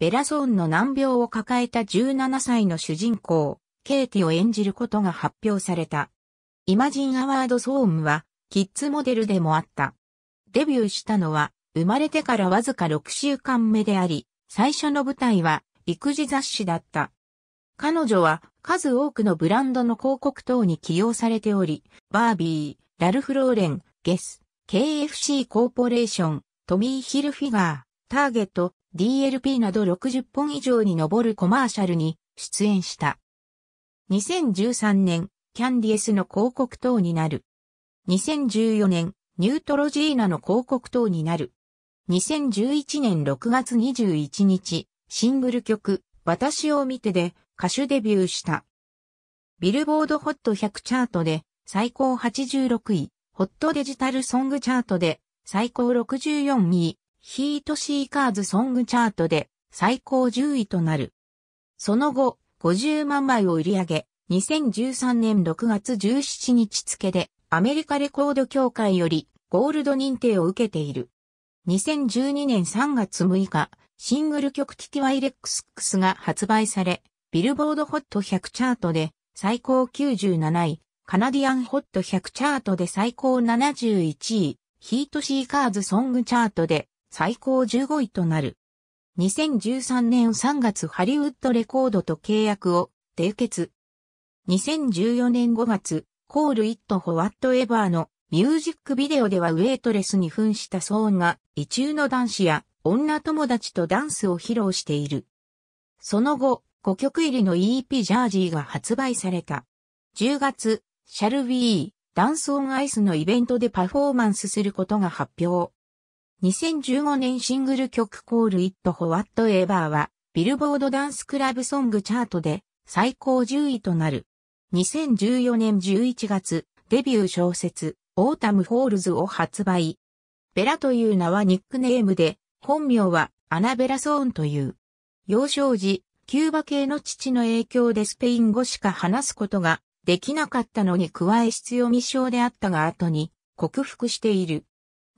ベラゾーンの難病を抱えた17歳の主人公、ケイティを演じることが発表された。イマジン・アワード・ソームは、キッズモデルでもあった。デビューしたのは、生まれてからわずか6週間目であり、最初の舞台は、育児雑誌だった。彼女は、数多くのブランドの広告等に起用されており、バービー、ラルフ・ローレン、ゲス、KFC コーポレーション、トミー・ヒルフィガー、ターゲット、DLP など60本以上に上るコマーシャルに出演した。2013年、キャンディエスの広告等になる。2014年、ニュートロジーナの広告等になる。2011年6月21日、シングル曲、私を見てで歌手デビューした。ビルボードホット100チャートで最高86位、ホットデジタルソングチャートで最高64位、ヒートシーカーズソングチャートで最高10位となる。その後、50万枚を売り上げ、2013年6月17日付でアメリカレコード協会よりゴールド認定を受けている。2012年3月6日、シングル曲ィワ y レッ x x が発売され、ビルボードホット100チャートで最高97位、カナディアンホット100チャートで最高71位、ヒートシーカーズソングチャートで最高15位となる。2013年3月ハリウッドレコードと契約を締結。2014年5月、コール・イット・ホワット・エバーのミュージックビデオではウェイトレスに扮したソーンが、異中の男子や女友達とダンスを披露している。その後、5曲入りの EP ジャージーが発売された。10月、シャルビー、ダンスオンアイスのイベントでパフォーマンスすることが発表。2015年シングル曲コールイットホワットエバーは、ビルボードダンスクラブソングチャートで最高10位となる。2014年11月、デビュー小説、オータムホールズを発売。ベラという名はニックネームで、本名はアナベラソーンという。幼少時、キューバ系の父の影響でスペイン語しか話すことができなかったのに加え必要未症であったが後に克服している。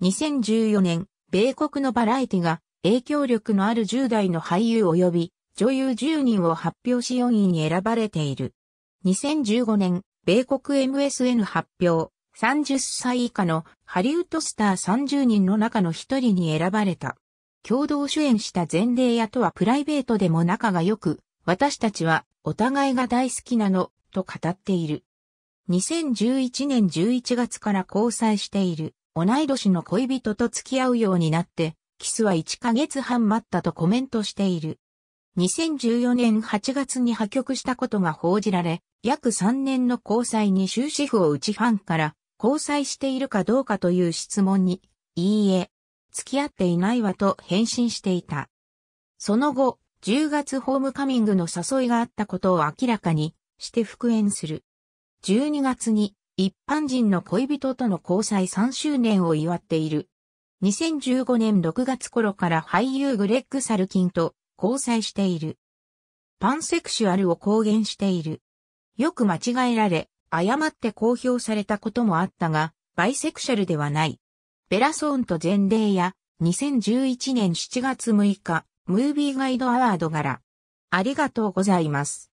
2014年、米国のバラエティが影響力のある10代の俳優及び女優10人を発表し4位に選ばれている。2015年、米国 MSN 発表、30歳以下のハリウッドスター30人の中の1人に選ばれた。共同主演した全霊屋とはプライベートでも仲が良く、私たちはお互いが大好きなの、と語っている。2011年11月から交際している。同い年の恋人と付き合うようになって、キスは1ヶ月半待ったとコメントしている。2014年8月に破局したことが報じられ、約3年の交際に終止符を打ちファンから、交際しているかどうかという質問に、いいえ、付き合っていないわと返信していた。その後、10月ホームカミングの誘いがあったことを明らかにして復縁する。12月に一般人の恋人との交際3周年を祝っている。2015年6月頃から俳優グレッグ・サルキンと交際している。パンセクシュアルを公言している。よく間違えられ、誤って公表されたこともあったが、バイセクシャルではない。ベラソーンと全霊や、2011年7月6日、ムービーガイドアワード柄。ありがとうございます。